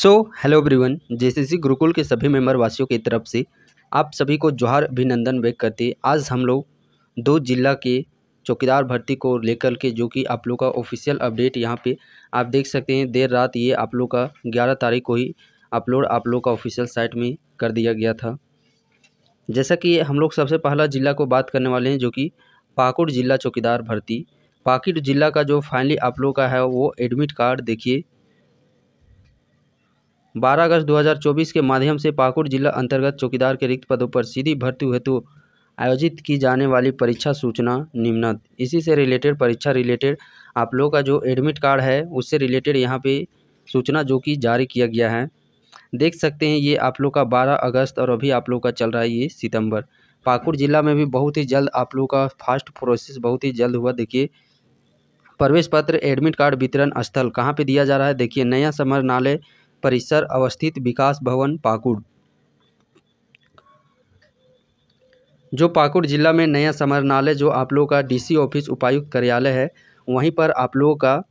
सो hello everyone JCC Gurukul के सभी member वासियों की तरफ से आप सभी को जोहार अभिनंदन व्यक्त करते आज हम लोग दो जिला के चौकीदार भर्ती को लेकर के जो कि आप लोग का ऑफिशियल अपडेट यहाँ पे आप देख सकते हैं देर रात ये आप लोग का ग्यारह तारीख को ही अपलोड आप लोग का ऑफिशियल साइट में कर दिया गया था जैसा कि हम लोग सबसे पहला जिला को बात करने वाले हैं जो कि पाकुड़ जिला चौकीदार भर्ती पाकिट जिला का जो फाइनली आप लोग का है वो एडमिट कार्ड देखिए बारह अगस्त 2024 के माध्यम से पाकुड़ जिला अंतर्गत चौकीदार के रिक्त पदों पर सीधी भर्ती हेतु आयोजित की जाने वाली परीक्षा सूचना निम्नत इसी से रिलेटेड परीक्षा रिलेटेड आप लोगों का जो एडमिट कार्ड है उससे रिलेटेड यहाँ पे सूचना जो कि जारी किया गया है देख सकते हैं ये आप लोग का बारह अगस्त और अभी आप लोग का चल रहा है ये सितम्बर पाकुड़ जिला में भी बहुत ही जल्द आप लोग का फास्ट प्रोसेस बहुत ही जल्द हुआ देखिए प्रवेश पत्र एडमिट कार्ड वितरण स्थल कहाँ पे दिया जा रहा है देखिए नया समरणालय परिसर अवस्थित विकास भवन पाकुड़ जो पाकुड़ जिला में नया समरणालय जो आप लोगों का डीसी ऑफिस उपायुक्त कार्यालय है वहीं पर आप लोगों का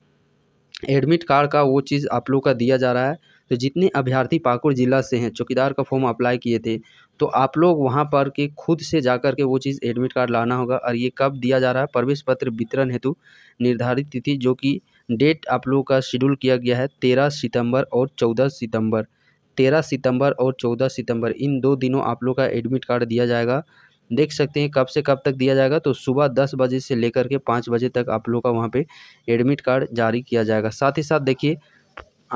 एडमिट कार्ड का वो चीज़ आप लोगों का दिया जा रहा है तो जितने अभ्यर्थी पाकुड़ ज़िला से हैं चौकीदार का फॉर्म अप्लाई किए थे तो आप लोग वहाँ पर के खुद से जा कर के वो चीज़ एडमिट कार्ड लाना होगा और ये कब दिया जा रहा है प्रवेश पत्र वितरण हेतु निर्धारित तिथि जो कि डेट आप लोगों का शेड्यूल किया गया है तेरह सितंबर और चौदह सितंबर तेरह सितंबर और चौदह सितंबर इन दो दिनों आप लोग का एडमिट कार्ड दिया जाएगा देख सकते हैं कब से कब तक दिया जाएगा तो सुबह दस बजे से लेकर के पाँच बजे तक आप लोग का वहाँ पर एडमिट कार्ड जारी किया जाएगा साथ ही साथ देखिए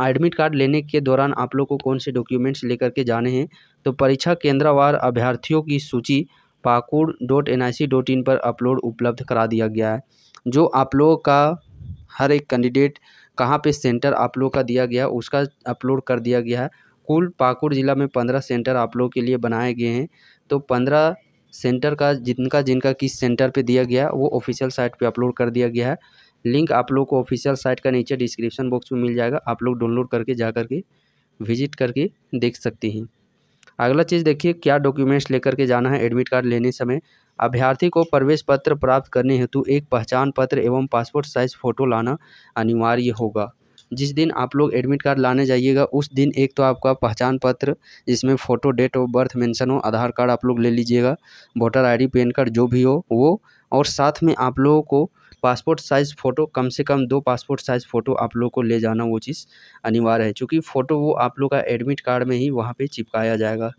एडमिट कार्ड लेने के दौरान आप लोग को कौन से डॉक्यूमेंट्स लेकर के जाने हैं तो परीक्षा केंद्रवार अभ्यर्थियों की सूची Pakur dot N I C dot in पर अपलोड उपलब्ध करा दिया गया है जो आप लोगों का हर एक कैंडिडेट कहाँ पे सेंटर आप लोग का दिया गया उसका अपलोड कर दिया गया है कुल पाकुड़ ज़िला में पंद्रह सेंटर आप लोग के लिए बनाए गए हैं तो पंद्रह सेंटर का जिनका जिनका किस सेंटर पे दिया गया वो ऑफिशियल साइट पे अपलोड कर दिया गया है लिंक आप लोग को ऑफिशियल साइट का नीचे डिस्क्रिप्शन बॉक्स में मिल जाएगा आप लोग डाउनलोड करके जा कर के विजिट करके देख सकते हैं अगला चीज़ देखिए क्या डॉक्यूमेंट्स लेकर के जाना है एडमिट कार्ड लेने समय अभ्यर्थी को प्रवेश पत्र प्राप्त करने हेतु एक पहचान पत्र एवं पासपोर्ट साइज फ़ोटो लाना अनिवार्य होगा जिस दिन आप लोग एडमिट कार्ड लाने जाइएगा उस दिन एक तो आपका पहचान पत्र जिसमें photo date of birth mention हो आधार कार्ड आप लोग ले लीजिएगा वोटर आईडी पैन कार्ड जो भी हो वो और साथ में आप लोगों को पासपोर्ट साइज़ फ़ोटो कम से कम दो पासपोर्ट साइज़ फ़ोटो आप लोग को ले जाना वो चीज़ अनिवार्य है क्योंकि फ़ोटो वो आप लोग का एडमिट कार्ड में ही वहाँ पर चिपकाया जाएगा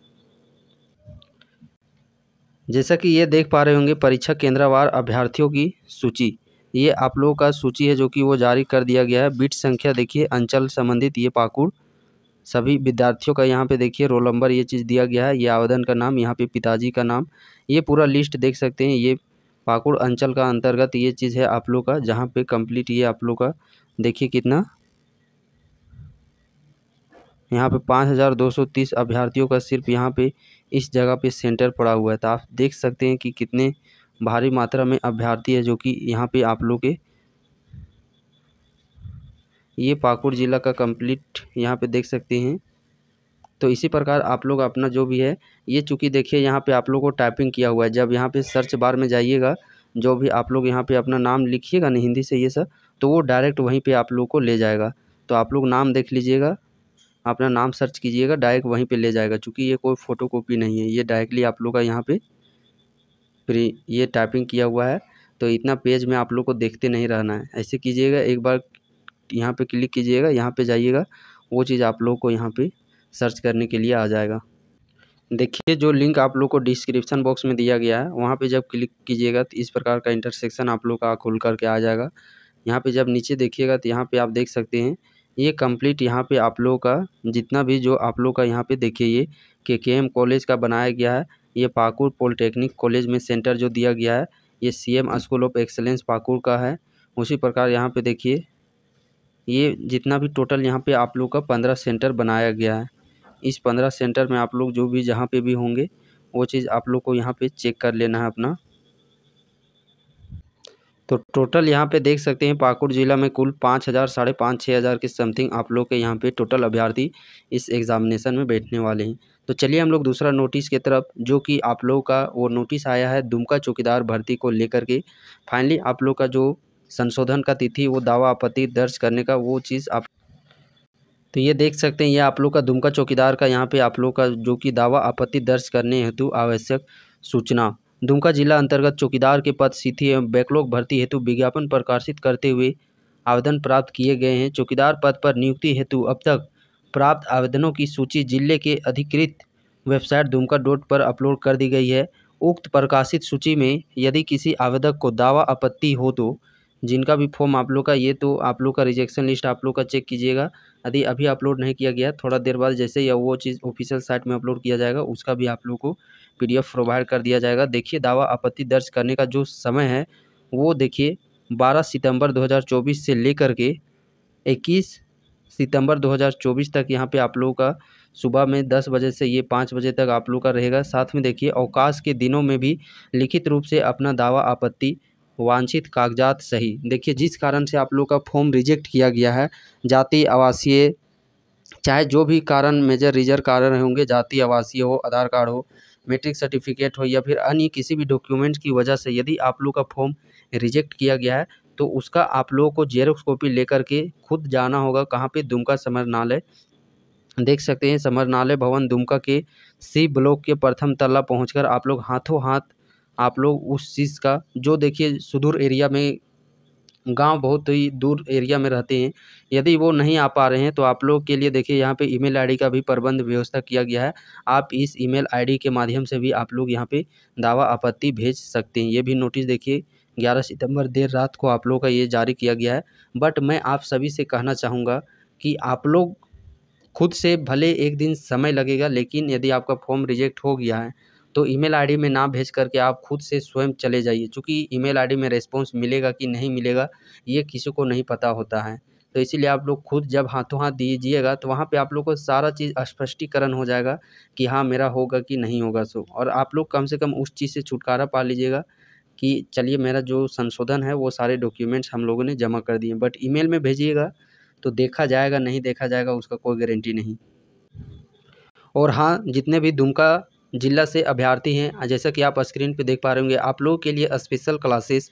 जैसा कि ये देख पा रहे होंगे परीक्षा केंद्रवार अभ्यर्थियों की सूची ये आप लोगों का सूची है जो कि वो जारी कर दिया गया है बीट संख्या देखिए अंचल संबंधित ये पाकुड़ सभी विद्यार्थियों का यहाँ पे देखिए रोल नंबर ये चीज़ दिया गया है ये आवेदन का नाम यहाँ पे पिताजी का नाम ये पूरा लिस्ट देख सकते हैं ये पाकुड़ अंचल का अंतर्गत ये चीज़ है आप लोग का जहाँ पे कंप्लीट ये आप लोग का देखिए कितना यहाँ पे पाँच हज़ार दो सौ तीस अभ्यर्थियों का सिर्फ यहाँ पे इस जगह पे सेंटर पड़ा हुआ है तो आप देख सकते हैं कि कितने भारी मात्रा में अभ्यर्थी है जो कि यहाँ पे आप लोग के ये पाकुड़ ज़िला का कंप्लीट यहाँ पे देख सकते हैं तो इसी प्रकार आप लोग अपना जो भी है ये चूँकि देखिए यहाँ पर आप लोग को टाइपिंग किया हुआ है जब यहाँ पर सर्च बार में जाइएगा जो भी आप लोग यहाँ पर अपना नाम लिखिएगा ना हिंदी से ये सर तो वो डायरेक्ट वहीं पर आप लोग को ले जाएगा तो आप लोग नाम देख लीजिएगा अपना नाम सर्च कीजिएगा डायरेक्ट वहीं पे ले जाएगा क्योंकि ये कोई फ़ोटो कॉपी नहीं है ये डायरेक्टली आप लोग का यहाँ पे फिर ये टाइपिंग किया हुआ है तो इतना पेज में आप लोग को देखते नहीं रहना है ऐसे कीजिएगा एक बार यहाँ पे क्लिक कीजिएगा यहाँ पे जाइएगा वो चीज़ आप लोग को यहाँ पे सर्च करने के लिए आ जाएगा देखिए जो लिंक आप लोग को डिस्क्रिप्शन बॉक्स में दिया गया है वहाँ पर जब क्लिक कीजिएगा तो इस प्रकार का इंटरसेक्शन आप लोग का खुल करके आ जाएगा यहाँ पर जब नीचे देखिएगा तो यहाँ पर आप देख सकते हैं ये कंप्लीट यहाँ पे आप लोगों का जितना भी जो आप लोग का यहाँ पे देखिए ये के के एम कॉलेज का बनाया गया है ये पाकुर पॉलिटेक्निक कॉलेज में सेंटर जो दिया गया है ये C M school of excellence Pakur का है उसी प्रकार यहाँ पे देखिए ये जितना भी टोटल यहाँ पे आप लोग का पंद्रह सेंटर बनाया गया है इस पंद्रह सेंटर में आप लोग जो भी जहाँ पे भी होंगे वो चीज़ आप लोग को यहाँ पे चेक कर लेना है अपना तो टोटल यहाँ पे देख सकते हैं पाकुड़ ज़िला में कुल पाँच हज़ार साढ़े पाँच छः हज़ार के समथिंग आप लोग के यहाँ पे टोटल अभ्यर्थी इस एग्ज़ामिनेशन में बैठने वाले हैं तो चलिए हम लोग दूसरा नोटिस की तरफ जो कि आप लोगों का वो नोटिस आया है दुमका चौकीदार भर्ती को लेकर के फाइनली आप लोग का जो संशोधन का तिथि वो दावा आपत्ति दर्ज करने का वो चीज़ आप तो ये देख सकते हैं ये आप लोग का दुमका चौकीदार का यहाँ पे आप लोग का जो कि दावा आपत्ति दर्ज करने हेतु आवश्यक सूचना दुमका जिला अंतर्गत चौकीदार के पद स्थिति एवं बैकलॉग भर्ती हेतु विज्ञापन प्रकाशित करते हुए आवेदन प्राप्त किए गए हैं चौकीदार पद पर नियुक्ति हेतु अब तक प्राप्त आवेदनों की सूची जिले के अधिकृत वेबसाइट दुमका डॉट पर अपलोड कर दी गई है उक्त प्रकाशित सूची में यदि किसी आवेदक को दावा आपत्ति हो तो जिनका भी फॉर्म आप लोग का ये तो आप लोग का रिजेक्शन लिस्ट आप लोग का चेक कीजिएगा यदि अभी अपलोड नहीं किया गया थोड़ा देर बाद जैसे या वो चीज़ ऑफिशियल साइट में अपलोड किया जाएगा उसका भी आप लोग को पीडीएफ प्रोवाइड कर दिया जाएगा देखिए दावा आपत्ति दर्ज करने का जो समय है वो देखिए 12 सितंबर 2024 से लेकर के 21 सितंबर 2024 तक यहाँ पे आप लोगों का सुबह में 10 बजे से ये 5 बजे तक आप लोगों का रहेगा साथ में देखिए अवकाश के दिनों में भी लिखित रूप से अपना दावा आपत्ति वांछित कागजात सही देखिए जिस कारण से आप लोग का फॉर्म रिजेक्ट किया गया है जाति आवासीय चाहे जो भी कारण मेजर रीजर कारण होंगे जाति आवासीय हो आधार कार्ड हो मेट्रिक सर्टिफिकेट हो या फिर अन्य किसी भी डॉक्यूमेंट की वजह से यदि आप लोग का फॉर्म रिजेक्ट किया गया है तो उसका आप लोगों को जेरोक्स कॉपी लेकर के खुद जाना होगा कहाँ पे दुमका समरनालय देख सकते हैं समरनालय भवन दुमका के सी ब्लॉक के प्रथम तला पहुँच आप लोग हाथों हाथ आप लोग उस चीज़ का जो देखिए सुदूर एरिया में गाँव बहुत ही दूर एरिया में रहते हैं यदि वो नहीं आ पा रहे हैं तो आप लोग के लिए देखिए यहाँ पे ईमेल आईडी का भी प्रबंध व्यवस्था किया गया है आप इस ईमेल आईडी के माध्यम से भी आप लोग यहाँ पे दावा आपत्ति भेज सकते हैं ये भी नोटिस देखिए ग्यारह सितंबर देर रात को आप लोगों का ये जारी किया गया है बट मैं आप सभी से कहना चाहूँगा कि आप लोग खुद से भले एक दिन समय लगेगा लेकिन यदि आपका फॉर्म रिजेक्ट हो गया है तो ईमेल आईडी में ना भेज करके आप खुद से स्वयं चले जाइए चूँकि ईमेल आईडी में रिस्पॉन्स मिलेगा कि नहीं मिलेगा ये किसी को नहीं पता होता है तो इसीलिए आप लोग खुद जब हाथों हाथ दीजिएगा तो वहाँ पे आप लोग को सारा चीज़ स्पष्टीकरण हो जाएगा कि हाँ मेरा होगा कि नहीं होगा सो और आप लोग कम से कम उस चीज़ से छुटकारा पा लीजिएगा कि चलिए मेरा जो संशोधन है वो सारे डॉक्यूमेंट्स हम लोगों ने जमा कर दिए बट मेल में भेजिएगा तो देखा जाएगा नहीं देखा जाएगा उसका कोई गारंटी नहीं और हाँ जितने भी दुमका जिला से अभ्यर्थी हैं जैसा कि आप स्क्रीन पर देख पा रहे होंगे आप लोगों के लिए स्पेशल क्लासेस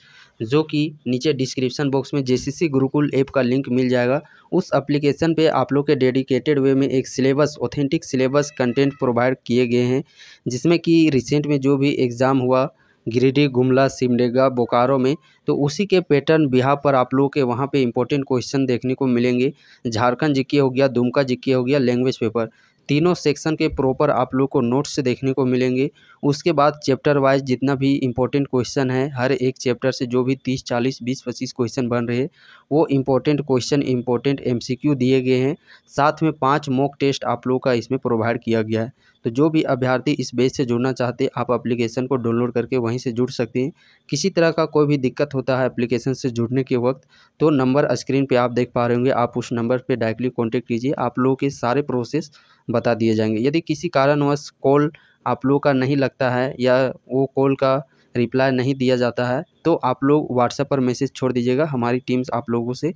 जो कि नीचे डिस्क्रिप्शन बॉक्स में जेसीसी गुरुकुल ऐप का लिंक मिल जाएगा उस एप्लीकेशन पे आप लोग के डेडिकेटेड वे में एक syllabus authentic syllabus content provide किए गए हैं जिसमें कि रिसेंट में जो भी एग्ज़ाम हुआ गिरिडीह गुमला सिमडेगा बोकारो में तो उसी के पैटर्न बिहार पर आप लोगों के वहाँ पे इंपॉर्टेंट क्वेश्चन देखने को मिलेंगे झारखंड जीके हो गया दुमका जीके हो गया लैंग्वेज पेपर तीनों सेक्शन के प्रॉपर आप लोग को नोट्स देखने को मिलेंगे उसके बाद चैप्टर वाइज जितना भी इम्पोर्टेंट क्वेश्चन है हर एक चैप्टर से जो भी तीस चालीस बीस पच्चीस क्वेश्चन बन रहे वो इम्पोर्टेंट क्वेश्चन इम्पोर्टेंट एम दिए गए हैं साथ में पाँच मॉक टेस्ट आप लोगों का इसमें प्रोवाइड किया गया है तो जो भी अभ्यर्थी इस बेस से जुड़ना चाहते आप अप्लीकेशन को डाउनलोड करके वहीं से जुड़ सकते हैं किसी तरह का कोई भी दिक्कत होता है अप्लीकेशन से जुड़ने के वक्त तो नंबर स्क्रीन पर आप देख पा रहे होंगे आप उस नंबर पर डायरेक्टली कांटेक्ट कीजिए आप लोगों के सारे प्रोसेस बता दिए जाएंगे यदि किसी कारणवश कॉल आप लोग का नहीं लगता है या वो कॉल का रिप्लाई नहीं दिया जाता है तो आप लोग व्हाट्सएप पर मैसेज छोड़ दीजिएगा हमारी टीम्स आप लोगों से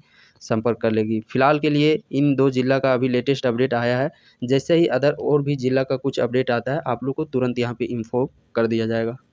संपर्क कर लेगी फ़िलहाल के लिए इन दो ज़िला का अभी लेटेस्ट अपडेट आया है जैसे ही अदर और भी ज़िला का कुछ अपडेट आता है आप लोग को तुरंत यहाँ पे इन्फॉर्म कर दिया जाएगा